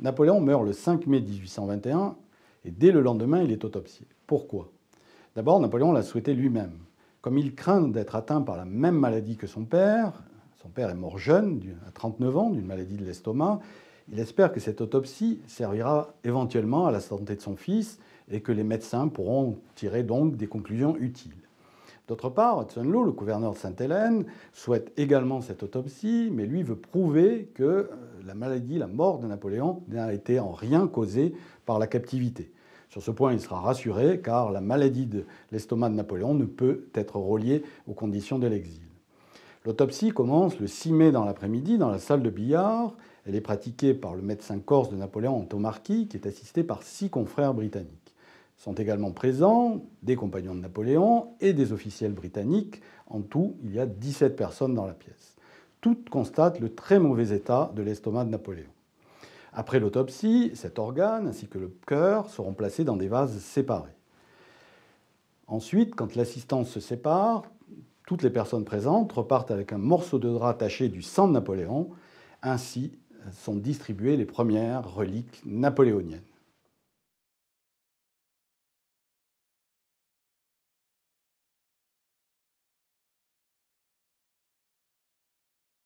Napoléon meurt le 5 mai 1821 et dès le lendemain, il est autopsié. Pourquoi D'abord, Napoléon l'a souhaité lui-même. Comme il craint d'être atteint par la même maladie que son père, son père est mort jeune, à 39 ans, d'une maladie de l'estomac, il espère que cette autopsie servira éventuellement à la santé de son fils et que les médecins pourront tirer donc des conclusions utiles. D'autre part, Hudson Lowe, le gouverneur de Sainte-Hélène, souhaite également cette autopsie, mais lui veut prouver que euh, la maladie, la mort de Napoléon n'a été en rien causée par la captivité. Sur ce point, il sera rassuré, car la maladie de l'estomac de Napoléon ne peut être reliée aux conditions de l'exil. L'autopsie commence le 6 mai dans l'après-midi dans la salle de billard. Elle est pratiquée par le médecin corse de Napoléon, Marquis, qui est assisté par six confrères britanniques sont également présents des compagnons de Napoléon et des officiels britanniques. En tout, il y a 17 personnes dans la pièce. Toutes constatent le très mauvais état de l'estomac de Napoléon. Après l'autopsie, cet organe ainsi que le cœur seront placés dans des vases séparés. Ensuite, quand l'assistance se sépare, toutes les personnes présentes repartent avec un morceau de drap taché du sang de Napoléon. Ainsi sont distribuées les premières reliques napoléoniennes.